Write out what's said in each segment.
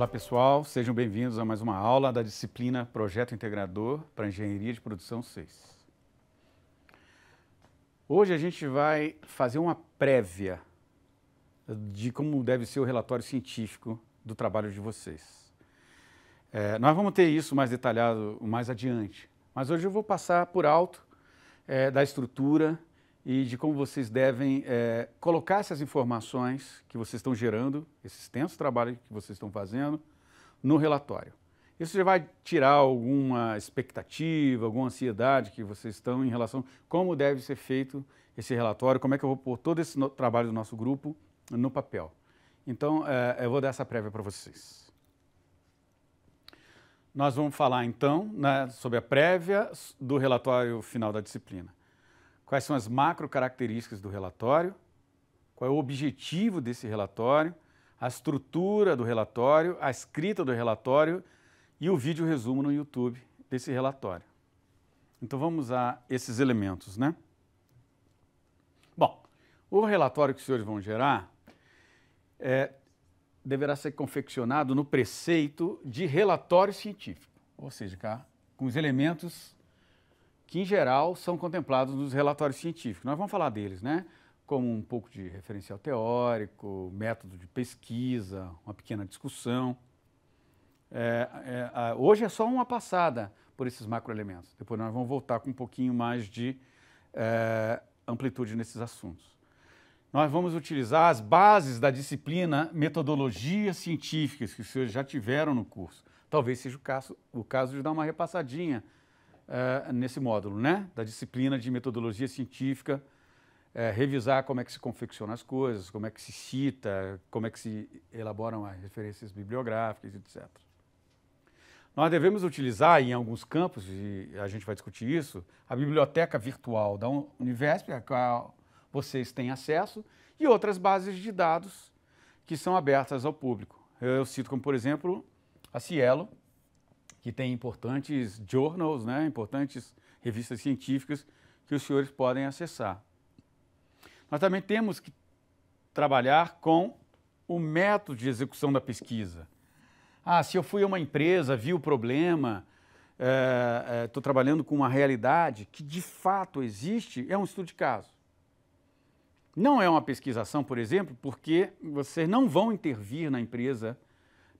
Olá pessoal, sejam bem-vindos a mais uma aula da disciplina Projeto Integrador para Engenharia de Produção 6. Hoje a gente vai fazer uma prévia de como deve ser o relatório científico do trabalho de vocês. É, nós vamos ter isso mais detalhado mais adiante, mas hoje eu vou passar por alto é, da estrutura e de como vocês devem é, colocar essas informações que vocês estão gerando, esse extenso trabalho que vocês estão fazendo, no relatório. Isso já vai tirar alguma expectativa, alguma ansiedade que vocês estão em relação a como deve ser feito esse relatório, como é que eu vou pôr todo esse trabalho do nosso grupo no papel. Então, é, eu vou dar essa prévia para vocês. Nós vamos falar, então, né, sobre a prévia do relatório final da disciplina quais são as macro características do relatório, qual é o objetivo desse relatório, a estrutura do relatório, a escrita do relatório e o vídeo resumo no YouTube desse relatório. Então vamos a esses elementos, né? Bom, o relatório que os senhores vão gerar é, deverá ser confeccionado no preceito de relatório científico, ou seja, com os elementos que em geral são contemplados nos relatórios científicos. Nós vamos falar deles, né? Como um pouco de referencial teórico, método de pesquisa, uma pequena discussão. É, é, hoje é só uma passada por esses macroelementos. Depois nós vamos voltar com um pouquinho mais de é, amplitude nesses assuntos. Nós vamos utilizar as bases da disciplina metodologias científicas que os senhores já tiveram no curso. Talvez seja o caso, o caso de dar uma repassadinha uh, nesse módulo, né? Da disciplina de metodologia científica, uh, revisar como é que se confecciona as coisas, como é que se cita, como é que se elaboram as referências bibliográficas, etc. Nós devemos utilizar, em alguns campos, e a gente vai discutir isso, a biblioteca virtual da Univesp, a qual vocês têm acesso, e outras bases de dados que são abertas ao público. Eu cito como, por exemplo, a Cielo, que tem importantes journals, né, importantes revistas científicas que os senhores podem acessar. Nós também temos que trabalhar com o método de execução da pesquisa. Ah, se eu fui a uma empresa, vi o problema, estou é, é, trabalhando com uma realidade que de fato existe, é um estudo de caso. Não é uma pesquisação, por exemplo, porque vocês não vão intervir na empresa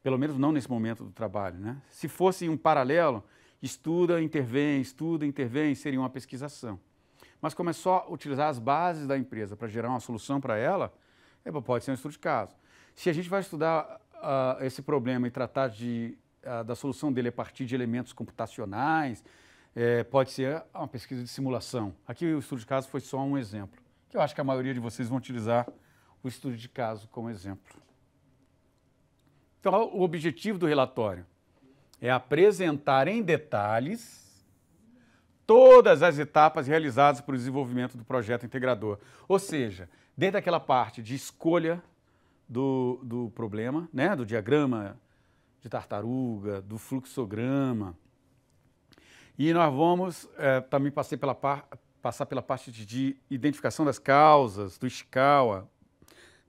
pelo menos não nesse momento do trabalho. Né? Se fosse um paralelo, estuda, intervém, estuda, intervém, seria uma pesquisação. Mas como é só utilizar as bases da empresa para gerar uma solução para ela, é, pode ser um estudo de caso. Se a gente vai estudar uh, esse problema e tratar de, uh, da solução dele a partir de elementos computacionais, é, pode ser uma pesquisa de simulação. Aqui o estudo de caso foi só um exemplo, que eu acho que a maioria de vocês vão utilizar o estudo de caso como exemplo. Então, o objetivo do relatório é apresentar em detalhes todas as etapas realizadas para o desenvolvimento do projeto integrador. Ou seja, desde aquela parte de escolha do, do problema, né, do diagrama de tartaruga, do fluxograma. E nós vamos é, também passei pela par, passar pela parte de, de identificação das causas, do Ishikawa,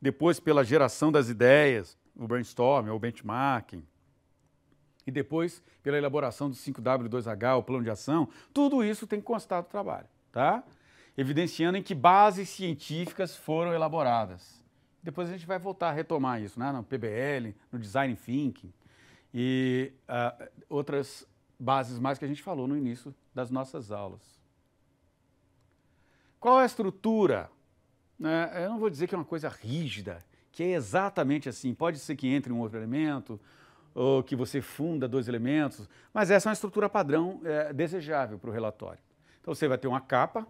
depois pela geração das ideias, o brainstorm ou benchmarking, e depois pela elaboração do 5W2H, o plano de ação, tudo isso tem que constar do trabalho, tá? Evidenciando em que bases científicas foram elaboradas. Depois a gente vai voltar a retomar isso, né? No PBL, no Design Thinking e uh, outras bases mais que a gente falou no início das nossas aulas. Qual é a estrutura? Né, eu não vou dizer que é uma coisa rígida, que é exatamente assim. Pode ser que entre um outro elemento, ou que você funda dois elementos, mas essa é uma estrutura padrão é, desejável para o relatório. Então você vai ter uma capa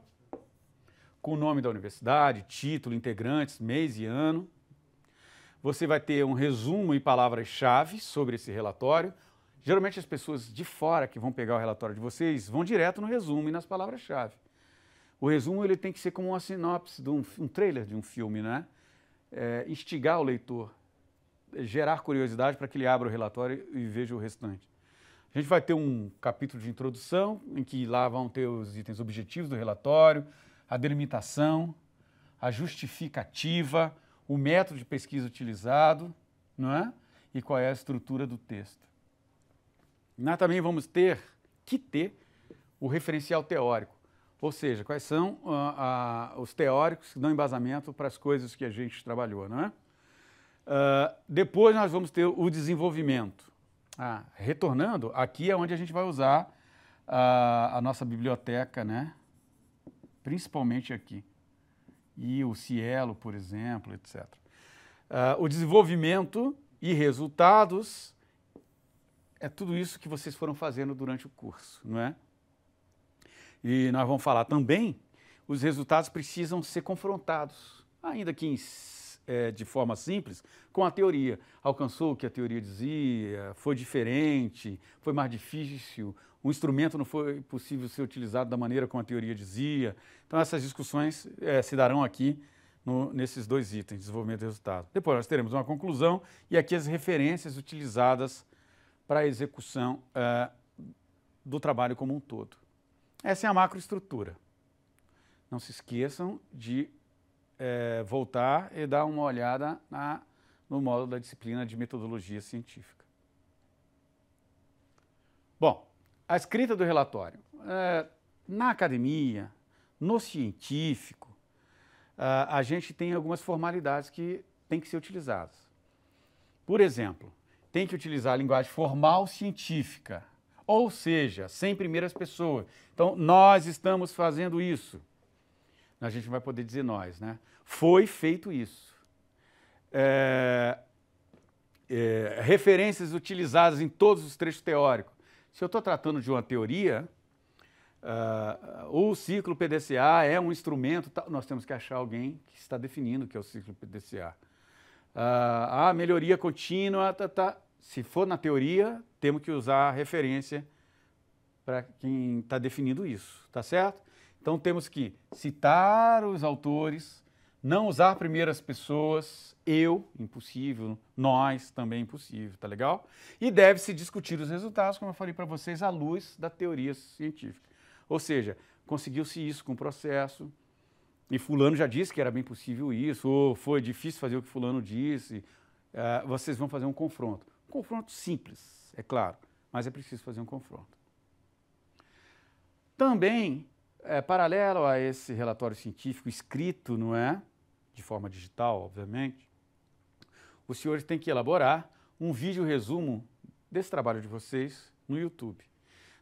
com o nome da universidade, título, integrantes, mês e ano. Você vai ter um resumo e palavras-chave sobre esse relatório. Geralmente as pessoas de fora que vão pegar o relatório de vocês vão direto no resumo e nas palavras-chave. O resumo ele tem que ser como uma sinopse, de um, um trailer de um filme, né? é, instigar o leitor, gerar curiosidade para que ele abra o relatório e veja o restante. A gente vai ter um capítulo de introdução, em que lá vão ter os itens objetivos do relatório, a delimitação, a justificativa, o método de pesquisa utilizado, não é? E qual é a estrutura do texto. Nós também vamos ter que ter o referencial teórico. Ou seja, quais são uh, uh, os teóricos que dão embasamento para as coisas que a gente trabalhou, não é? Uh, depois nós vamos ter o desenvolvimento. Ah, retornando, aqui é onde a gente vai usar ah, a nossa biblioteca, né? Principalmente aqui. E o Cielo, por exemplo, etc. o desenvolvimento e resultados é tudo isso que vocês foram fazendo durante o curso, não é? E nós vamos falar também, os resultados precisam ser confrontados, ainda que em, é, de forma simples, com a teoria. Alcançou o que a teoria dizia, foi diferente, foi mais difícil, o instrumento não foi possível ser utilizado da maneira como a teoria dizia. Então, essas discussões é, se darão aqui no, nesses dois itens, desenvolvimento e resultado. Depois nós teremos uma conclusão e aqui as referências utilizadas para a execução uh, do trabalho como um todo. Essa é a macroestrutura. Não se esqueçam de é, voltar e dar uma olhada na, no módulo da disciplina de metodologia científica. Bom, a escrita do relatório. É, na academia, no científico, ah, a gente tem algumas formalidades que têm que ser utilizadas. Por exemplo, tem que utilizar a linguagem formal científica ou seja, sem primeiras pessoas. Então, nós estamos fazendo isso. A gente não vai poder dizer nós, né? Foi feito isso. É, é, referências utilizadas em todos os trechos teóricos. Se eu estou tratando de uma teoria, uh, o ciclo PDCA é um instrumento, tá, nós temos que achar alguém que está definindo o que é o ciclo PDCA. Uh, a ah, melhoria contínua, tá, tá, se for na teoria, temos que usar a referência para quem está definindo isso, tá certo? Então temos que citar os autores, não usar primeiras pessoas, eu, impossível, nós, também impossível, tá legal? E deve-se discutir os resultados, como eu falei para vocês, à luz da teoria científica. Ou seja, conseguiu-se isso com o processo, e fulano já disse que era bem possível isso, ou foi difícil fazer o que fulano disse, uh, vocês vão fazer um confronto. Confronto simples, é claro, mas é preciso fazer um confronto. Também, é, paralelo a esse relatório científico escrito, não é? De forma digital, obviamente, os senhores têm que elaborar um vídeo resumo desse trabalho de vocês no YouTube.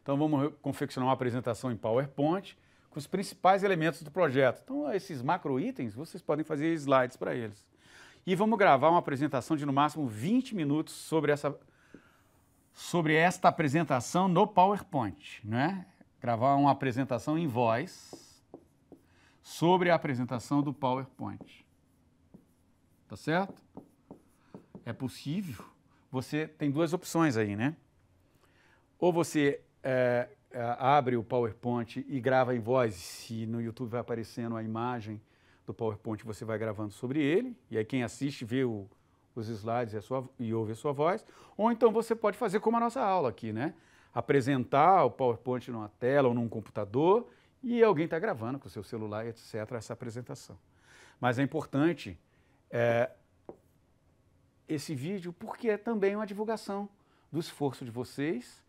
Então vamos confeccionar uma apresentação em PowerPoint com os principais elementos do projeto. Então esses macro itens, vocês podem fazer slides para eles e vamos gravar uma apresentação de no máximo 20 minutos sobre essa sobre esta apresentação no PowerPoint, né? Gravar uma apresentação em voz sobre a apresentação do PowerPoint. Tá certo? É possível. Você tem duas opções aí, né? Ou você é, é abre o PowerPoint e grava em voz, se no YouTube vai aparecendo a imagem do PowerPoint você vai gravando sobre ele, e aí quem assiste vê o, os slides e, a sua, e ouve a sua voz, ou então você pode fazer como a nossa aula aqui, né? Apresentar o PowerPoint numa tela ou num computador e alguém está gravando com o seu celular, etc., essa apresentação. Mas é importante é, esse vídeo porque é também uma divulgação do esforço de vocês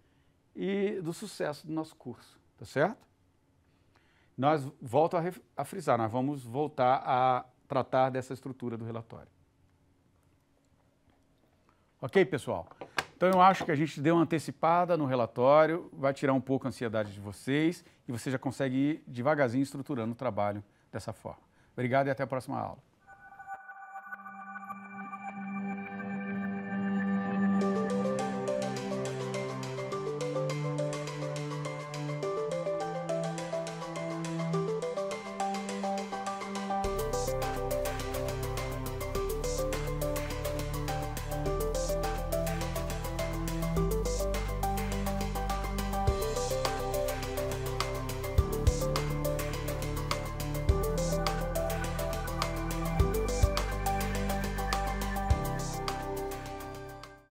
e do sucesso do nosso curso, tá certo? Nós, volto a, a frisar, nós vamos voltar a tratar dessa estrutura do relatório. Ok, pessoal? Então eu acho que a gente deu uma antecipada no relatório, vai tirar um pouco a ansiedade de vocês e você já consegue ir devagarzinho estruturando o trabalho dessa forma. Obrigado e até a próxima aula.